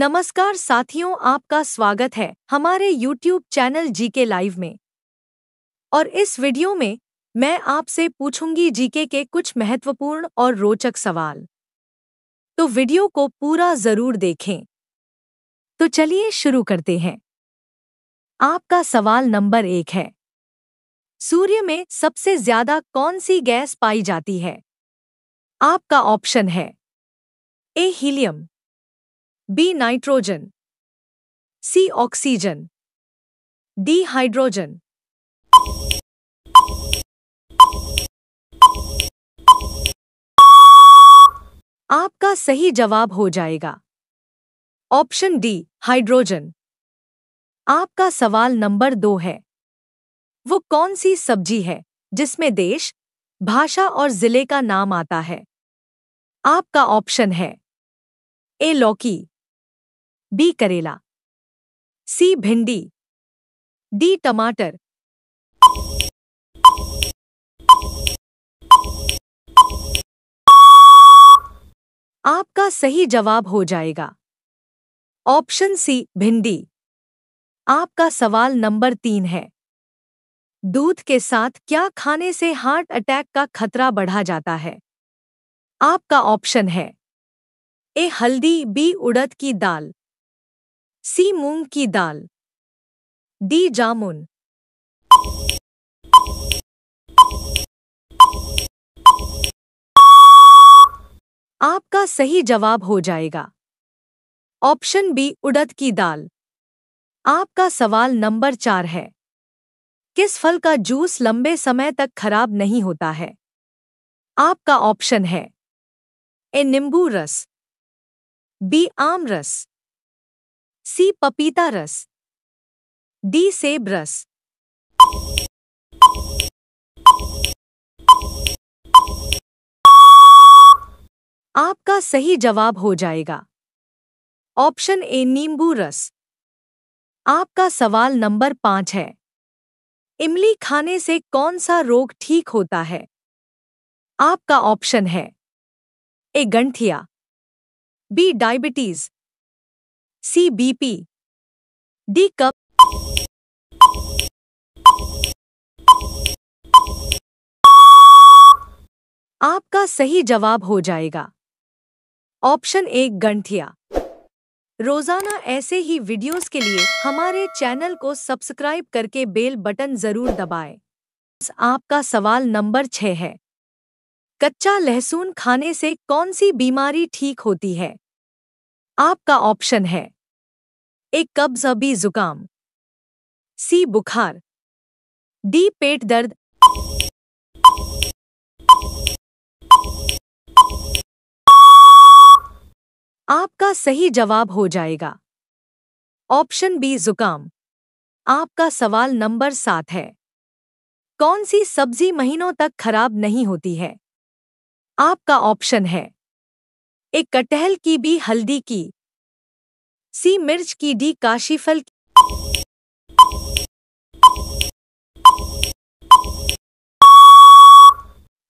नमस्कार साथियों आपका स्वागत है हमारे YouTube चैनल जीके लाइव में और इस वीडियो में मैं आपसे पूछूंगी जीके के कुछ महत्वपूर्ण और रोचक सवाल तो वीडियो को पूरा जरूर देखें तो चलिए शुरू करते हैं आपका सवाल नंबर एक है सूर्य में सबसे ज्यादा कौन सी गैस पाई जाती है आपका ऑप्शन है A helium B nitrogen C oxygen D hydrogen आपका सही जवाब हो जाएगा ऑप्शन डी हाइड्रोजन आपका सवाल नंबर दो है वो कौन सी सब्जी है जिसमें देश भाषा और जिले का नाम आता है आपका ऑप्शन है ए लौकी बी करेला सी भिंडी डी टमाटर आपका सही जवाब हो जाएगा ऑप्शन सी भिंडी आपका सवाल नंबर तीन है दूध के साथ क्या खाने से हार्ट अटैक का खतरा बढ़ा जाता है आपका ऑप्शन है ए हल्दी बी उड़द की दाल सी मूंग की दाल डी जामुन आपका सही जवाब हो जाएगा ऑप्शन बी उड़द की दाल आपका सवाल नंबर चार है किस फल का जूस लंबे समय तक खराब नहीं होता है आपका ऑप्शन है ए नींबू रस बी आम रस सी पपीता रस डी सेब रस आपका सही जवाब हो जाएगा ऑप्शन ए नींबू रस आपका सवाल नंबर पांच है इमली खाने से कौन सा रोग ठीक होता है आपका ऑप्शन है ए गंठिया B diabetes C B P D कप आपका सही जवाब हो जाएगा ऑप्शन एक गंठिया रोजाना ऐसे ही वीडियोस के लिए हमारे चैनल को सब्सक्राइब करके बेल बटन जरूर दबाएं। आपका सवाल नंबर छह है कच्चा लहसुन खाने से कौन सी बीमारी ठीक होती है आपका ऑप्शन है ए कब्ज अभी जुकाम सी बुखार डी पेट दर्द आपका सही जवाब हो जाएगा ऑप्शन बी जुकाम आपका सवाल नंबर सात है कौन सी सब्जी महीनों तक खराब नहीं होती है आपका ऑप्शन है एक कटहल की भी हल्दी की सी मिर्च की डी काशीफल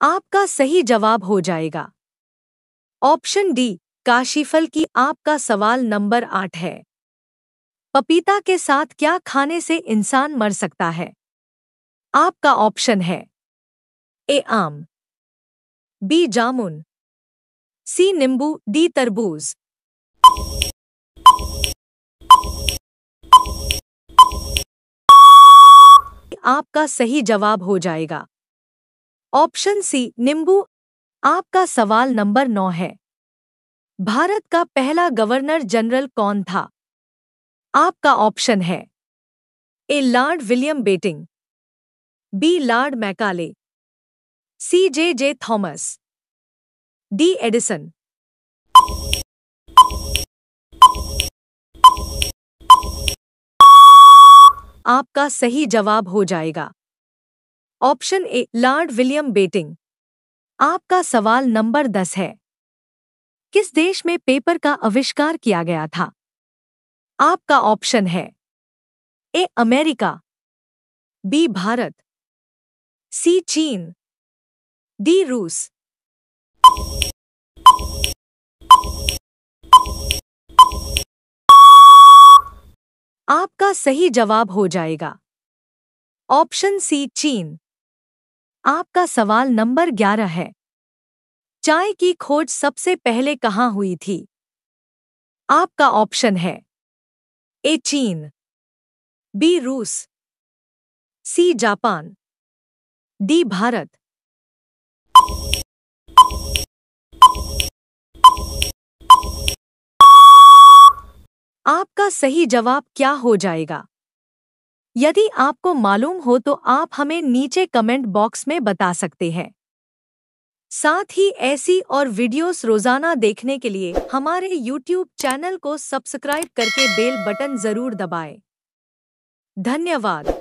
आपका सही जवाब हो जाएगा ऑप्शन डी काशीफल की आपका सवाल नंबर आठ है पपीता के साथ क्या खाने से इंसान मर सकता है आपका ऑप्शन है ए आम बी जामुन सी नींबू डी तरबूज आपका सही जवाब हो जाएगा ऑप्शन सी नींबू आपका सवाल नंबर नौ है भारत का पहला गवर्नर जनरल कौन था आपका ऑप्शन है A Lord William Bentinck B Lord Macaulay C J J Thomas D Edison आपका सही जवाब हो जाएगा option A Lord William Bentinck आपका सवाल नंबर दस है किस देश में पेपर का आविष्कार किया गया था आपका ऑप्शन है A America B Bharat C चीन डी रूस आपका सही जवाब हो जाएगा ऑप्शन सी चीन आपका सवाल नंबर ग्यारह है चाय की खोज सबसे पहले कहाँ हुई थी आपका ऑप्शन है ए चीन बी रूस सी जापान डी भारत आपका सही जवाब क्या हो जाएगा यदि आपको मालूम हो तो आप हमें नीचे कमेंट बॉक्स में बता सकते हैं साथ ही ऐसी और वीडियोस रोजाना देखने के लिए हमारे YouTube चैनल को सब्सक्राइब करके बेल बटन जरूर दबाएं। धन्यवाद